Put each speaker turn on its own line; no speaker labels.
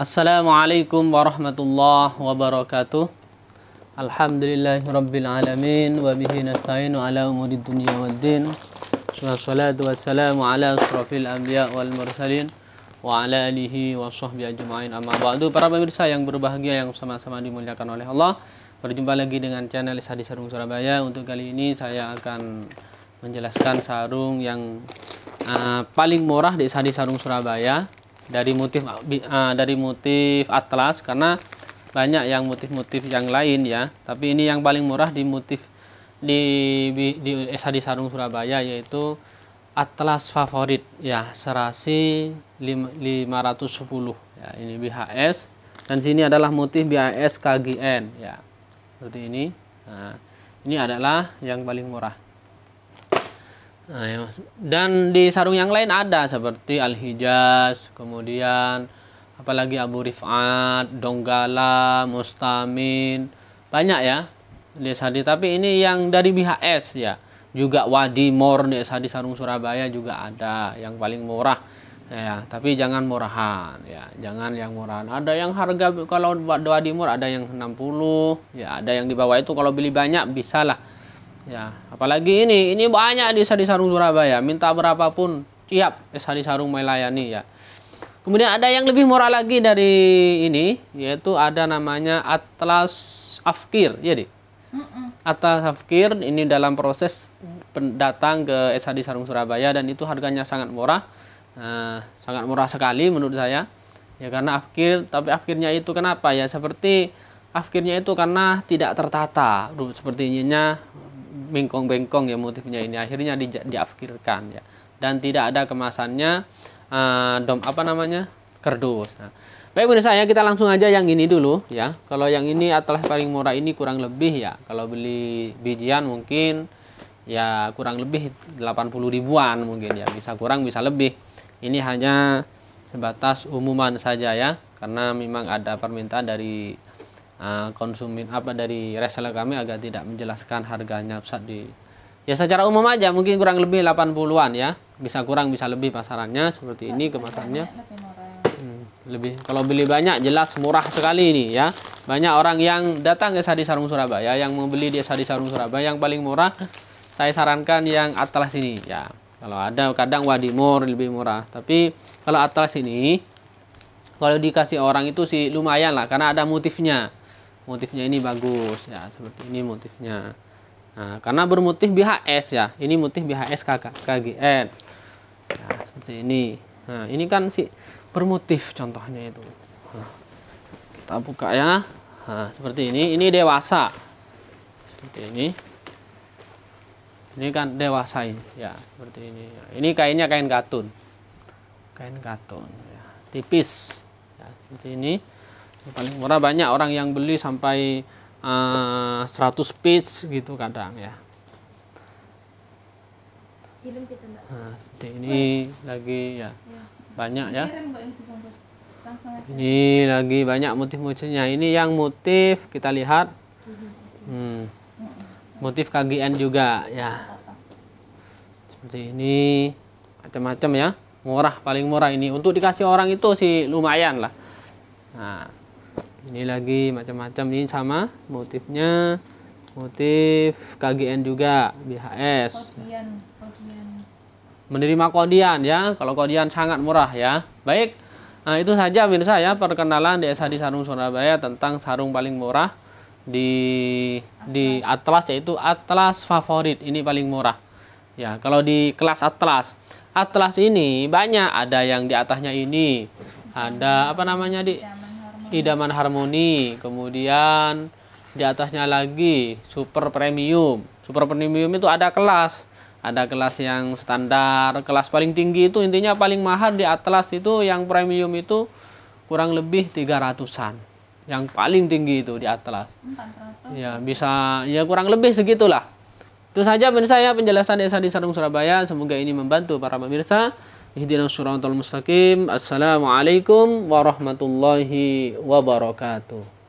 Assalamualaikum warahmatullahi wabarakatuh. Alhamdulillahirabbil alamin wa bihi nasta'inu ala umuri dunya waddin. Wassalatu wassalamu ala asrafil anbiya wal mursalin wa ala alihi wa sahbihi ajma'in amma ba'du. Para pemirsa yang berbahagia yang sama-sama dimuliakan oleh Allah. Berjumpa lagi dengan channel Hadis Sarung Surabaya. Untuk kali ini saya akan menjelaskan sarung yang uh, paling murah di Sadi Sarung Surabaya dari motif uh, dari motif atlas karena banyak yang motif-motif yang lain ya tapi ini yang paling murah di motif di di, di SHD Sarung Surabaya yaitu atlas favorit ya serasi 510 ya ini BHS dan sini adalah motif BHS KGN ya seperti ini nah, ini adalah yang paling murah dan di sarung yang lain ada seperti Al-Hijaz, kemudian apalagi Abu Rifat, Donggala, Mustamin, banyak ya di Sadi. Tapi ini yang dari BHS ya. Juga Wadi Mor di Sadi Sarung Surabaya juga ada yang paling murah ya tapi jangan murahan ya jangan yang murahan ada yang harga kalau buat doa dimur ada yang 60 ya ada yang di bawah itu kalau beli banyak bisalah. lah Ya, apalagi ini, ini banyak desa di Sarung Surabaya, minta berapapun siap desa eh, di Sarung melayani ya. Kemudian ada yang lebih murah lagi dari ini, yaitu ada namanya Atlas Afkir. Jadi, iya, Atlas Afkir ini dalam proses pendatang ke eh, SHD Sarung Surabaya dan itu harganya sangat murah, nah, sangat murah sekali menurut saya. Ya karena Afkir, tapi Afkirnya itu kenapa ya? Seperti Afkirnya itu karena tidak tertata, sepertinya bengkong-bengkong ya motifnya ini akhirnya di, diafkirkan ya dan tidak ada kemasannya uh, dom apa namanya kerdus nah, baik menurut saya kita langsung aja yang ini dulu ya kalau yang ini atlas paling murah ini kurang lebih ya kalau beli bijian mungkin ya kurang lebih 80 ribuan mungkin ya bisa kurang bisa lebih ini hanya sebatas umuman saja ya karena memang ada permintaan dari Eh, konsumen apa dari reseller kami agak tidak menjelaskan harganya saat di ya secara umum aja mungkin kurang lebih 80-an ya bisa kurang bisa lebih pasarannya seperti ini kemasannya lebih, hmm, lebih kalau beli banyak jelas murah sekali ini ya banyak orang yang datang ke Sadi Sarung Surabaya yang membeli di Sadi Sarung Surabaya yang paling murah saya sarankan yang atlas ini ya kalau ada kadang Wadimor lebih murah tapi kalau atlas ini kalau dikasih orang itu sih lumayan lah karena ada motifnya motifnya ini bagus ya seperti ini motifnya nah, karena bermotif BHS ya ini motif BHS KG, KGN ya, seperti ini nah ini kan si bermotif contohnya itu nah, kita buka ya nah, seperti ini ini dewasa seperti ini ini kan dewasa ini ya seperti ini nah, ini kainnya kain katun kain katun ya, tipis ya, seperti ini paling murah banyak orang yang beli sampai uh, 100 page gitu kadang ya nah, ini lagi ya, ya. banyak ya ini lagi banyak motif-motifnya ini yang motif kita lihat hmm. motif KGN juga ya seperti ini macam-macam ya murah paling murah ini untuk dikasih orang itu sih lumayan lah nah ini lagi macam-macam ini sama motifnya motif KGN juga BHS kodian, kodian. menerima kodian ya kalau kodian sangat murah ya baik nah, itu saja pemirsa ya perkenalan di SHD Sarung Surabaya tentang sarung paling murah di atlas. di atlas yaitu atlas favorit ini paling murah ya kalau di kelas atlas atlas ini banyak ada yang di atasnya ini ada apa namanya di idaman harmoni kemudian di atasnya lagi super premium super premium itu ada kelas ada kelas yang standar kelas paling tinggi itu intinya paling mahal di atlas itu yang premium itu kurang lebih 300-an yang paling tinggi itu di atlas ya bisa ya kurang lebih segitulah itu saja pemirsa ya penjelasan desa di Sarung Surabaya semoga ini membantu para pemirsa Ihdinas siratal mustaqim. Assalamualaikum warahmatullahi wabarakatuh.